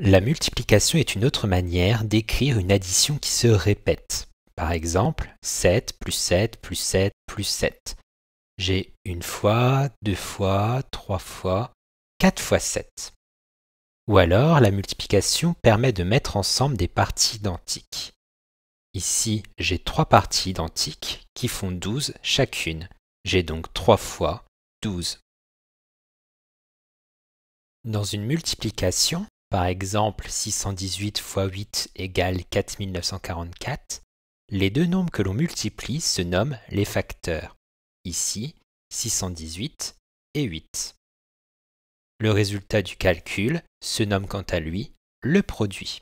La multiplication est une autre manière d'écrire une addition qui se répète. Par exemple, 7 plus 7 plus 7 plus 7. J'ai une fois, deux fois, trois fois, quatre fois 7. Ou alors, la multiplication permet de mettre ensemble des parties identiques. Ici, j'ai trois parties identiques qui font 12 chacune. J'ai donc 3 fois 12. Dans une multiplication, par exemple, 618 x 8 égale 4944. Les deux nombres que l'on multiplie se nomment les facteurs. Ici, 618 et 8. Le résultat du calcul se nomme quant à lui le produit.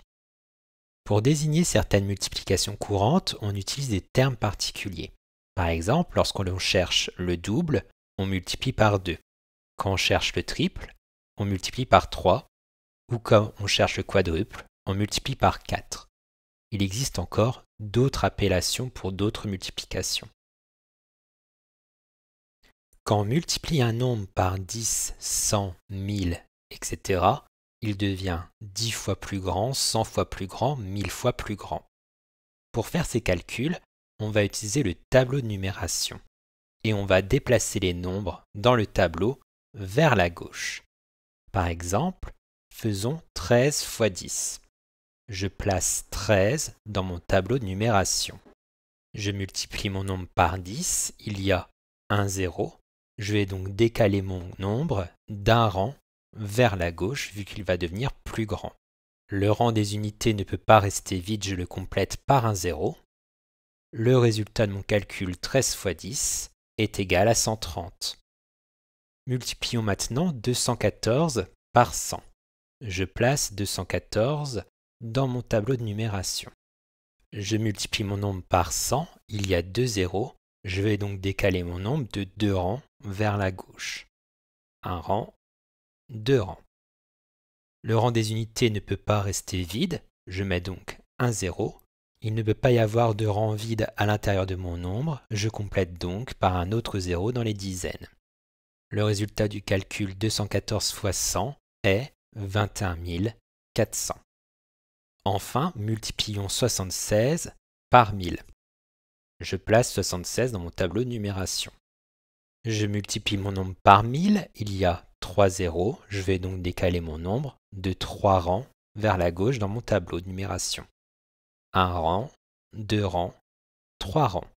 Pour désigner certaines multiplications courantes, on utilise des termes particuliers. Par exemple, lorsqu'on cherche le double, on multiplie par 2. Quand on cherche le triple, on multiplie par 3 ou quand on cherche le quadruple, on multiplie par 4. Il existe encore d'autres appellations pour d'autres multiplications. Quand on multiplie un nombre par 10, 100, 1000, etc., il devient 10 fois plus grand, 100 fois plus grand, 1000 fois plus grand. Pour faire ces calculs, on va utiliser le tableau de numération et on va déplacer les nombres dans le tableau vers la gauche. Par exemple, Faisons 13 x 10. Je place 13 dans mon tableau de numération. Je multiplie mon nombre par 10, il y a un 0. Je vais donc décaler mon nombre d'un rang vers la gauche vu qu'il va devenir plus grand. Le rang des unités ne peut pas rester vide, je le complète par un 0. Le résultat de mon calcul 13 x 10 est égal à 130. Multiplions maintenant 214 par 100. Je place 214 dans mon tableau de numération. Je multiplie mon nombre par 100, il y a deux zéros, je vais donc décaler mon nombre de deux rangs vers la gauche. Un rang, deux rangs. Le rang des unités ne peut pas rester vide, je mets donc un zéro. Il ne peut pas y avoir de rang vide à l'intérieur de mon nombre, je complète donc par un autre zéro dans les dizaines. Le résultat du calcul 214 fois 100 est 21 400. Enfin, multiplions 76 par 1000. Je place 76 dans mon tableau de numération. Je multiplie mon nombre par 1000, il y a 3 zéros, je vais donc décaler mon nombre de 3 rangs vers la gauche dans mon tableau de numération. 1 rang, 2 rangs, 3 rangs.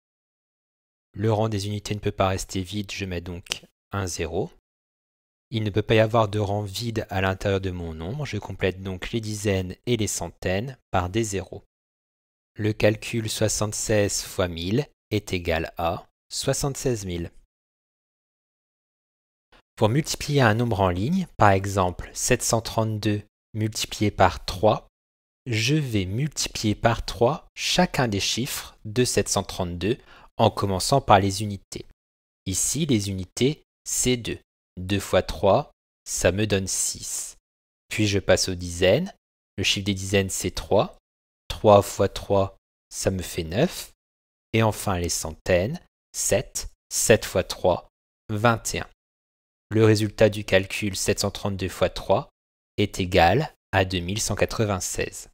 Le rang des unités ne peut pas rester vide, je mets donc un 0. Il ne peut pas y avoir de rang vide à l'intérieur de mon nombre, je complète donc les dizaines et les centaines par des zéros. Le calcul 76 x 1000 est égal à 76 000. Pour multiplier un nombre en ligne, par exemple 732 multiplié par 3, je vais multiplier par 3 chacun des chiffres de 732 en commençant par les unités. Ici, les unités, c'est 2. 2 x 3, ça me donne 6. Puis je passe aux dizaines. Le chiffre des dizaines, c'est 3. 3 x 3, ça me fait 9. Et enfin les centaines, 7. 7 x 3, 21. Le résultat du calcul 732 x 3 est égal à 2196.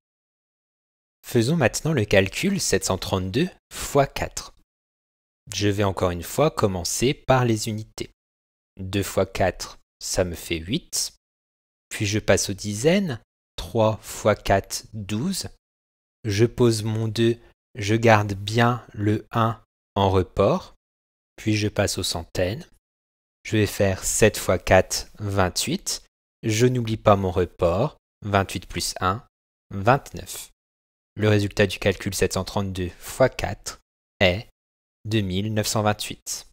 Faisons maintenant le calcul 732 x 4. Je vais encore une fois commencer par les unités. 2 x 4, ça me fait 8. Puis je passe aux dizaines. 3 x 4, 12. Je pose mon 2, je garde bien le 1 en report. Puis je passe aux centaines. Je vais faire 7 x 4, 28. Je n'oublie pas mon report. 28 plus 1, 29. Le résultat du calcul 732 x 4 est 2928.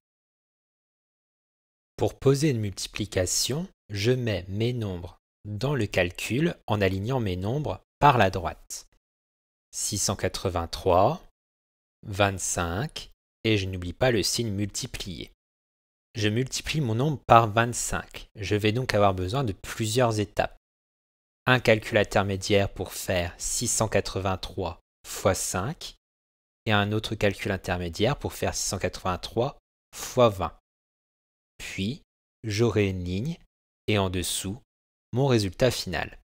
Pour poser une multiplication, je mets mes nombres dans le calcul en alignant mes nombres par la droite. 683, 25, et je n'oublie pas le signe multiplié. Je multiplie mon nombre par 25. Je vais donc avoir besoin de plusieurs étapes. Un calcul intermédiaire pour faire 683 x 5 et un autre calcul intermédiaire pour faire 683 x 20. Puis, j'aurai une ligne et en dessous, mon résultat final.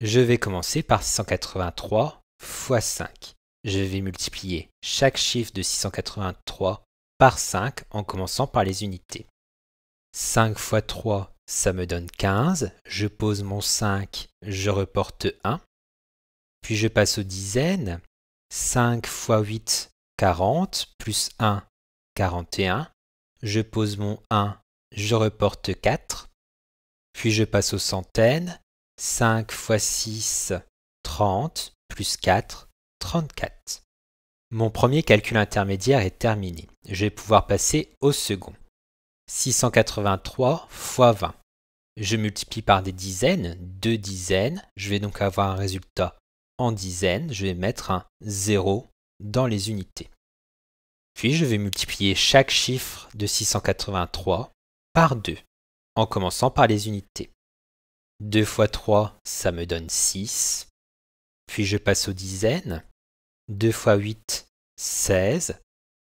Je vais commencer par 683 x 5. Je vais multiplier chaque chiffre de 683 par 5 en commençant par les unités. 5 x 3, ça me donne 15. Je pose mon 5, je reporte 1. Puis je passe aux dizaines. 5 x 8, 40, plus 1, 41. Je pose mon 1, je reporte 4, puis je passe aux centaines, 5 x 6, 30, plus 4, 34. Mon premier calcul intermédiaire est terminé. Je vais pouvoir passer au second. 683 x 20. Je multiplie par des dizaines, deux dizaines. Je vais donc avoir un résultat en dizaines. Je vais mettre un 0 dans les unités. Puis je vais multiplier chaque chiffre de 683 par 2, en commençant par les unités. 2 x 3, ça me donne 6. Puis je passe aux dizaines. 2 x 8, 16.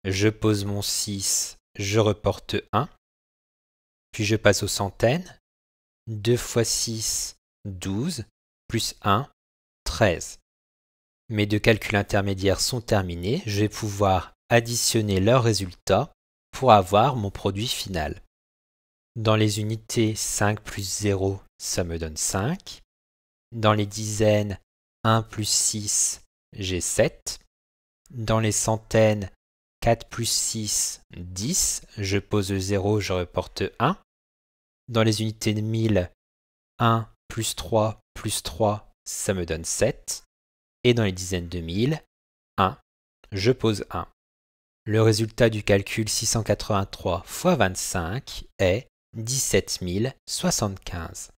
Je pose mon 6, je reporte 1. Puis je passe aux centaines. 2 x 6, 12. Plus 1, 13. Mes deux calculs intermédiaires sont terminés. Je vais pouvoir additionner leurs résultats pour avoir mon produit final. Dans les unités, 5 plus 0, ça me donne 5. Dans les dizaines, 1 plus 6, j'ai 7. Dans les centaines, 4 plus 6, 10. Je pose 0, je reporte 1. Dans les unités de 1000, 1 plus 3 plus 3, ça me donne 7. Et dans les dizaines de 1000, 1, je pose 1. Le résultat du calcul 683 x 25 est dix-sept mille soixante-quinze